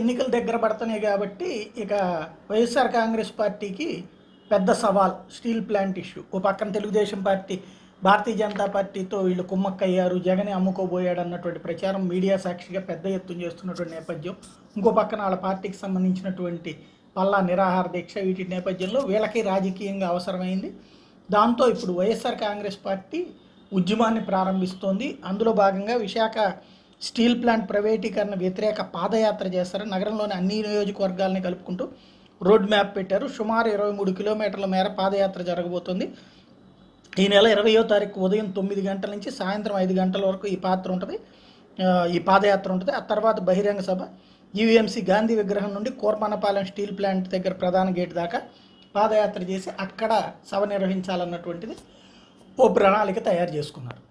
ఎన్నికలు దగ్గర పడుతున్నాయి కాబట్టి ఇక వైఎస్ఆర్ కాంగ్రెస్ పార్టీకి పెద్ద సవాల్ స్టీల్ ప్లాంట్ ఇష్యూ ఓ పక్కన తెలుగుదేశం పార్టీ భారతీయ జనతా పార్టీతో వీళ్ళు కుమ్మక్కయ్యారు జగనే అమ్ముకోబోయాడు అన్నటువంటి ప్రచారం మీడియా సాక్షిగా పెద్ద ఎత్తున చేస్తున్నటువంటి నేపథ్యం ఇంకో పక్కన వాళ్ళ పార్టీకి సంబంధించినటువంటి పల్లా నిరాహార దీక్ష వీటి నేపథ్యంలో వీళ్ళకి రాజకీయంగా అవసరమైంది దాంతో ఇప్పుడు వైఎస్ఆర్ కాంగ్రెస్ పార్టీ ఉద్యమాన్ని ప్రారంభిస్తోంది అందులో భాగంగా విశాఖ స్టీల్ ప్లాంట్ ప్రైవేటీకరణ వ్యతిరేక పాదయాత్ర చేస్తారు నగరంలోని అన్ని నియోజకవర్గాలని కలుపుకుంటూ రోడ్ మ్యాప్ పెట్టారు సుమారు ఇరవై మూడు కిలోమీటర్ల మేర పాదయాత్ర జరగబోతుంది ఈ నెల ఇరవయో తారీఖు ఉదయం తొమ్మిది గంటల నుంచి సాయంత్రం ఐదు గంటల వరకు ఈ పాత్ర ఉంటుంది ఈ పాదయాత్ర ఉంటుంది ఆ తర్వాత బహిరంగ సభ యూఎంసీ గాంధీ విగ్రహం నుండి కోర్మనపాలెం స్టీల్ ప్లాంట్ దగ్గర ప్రధాన గేట్ దాకా పాదయాత్ర చేసి అక్కడ సభ నిర్వహించాలన్నటువంటిది ఓ ప్రణాళిక తయారు చేసుకున్నారు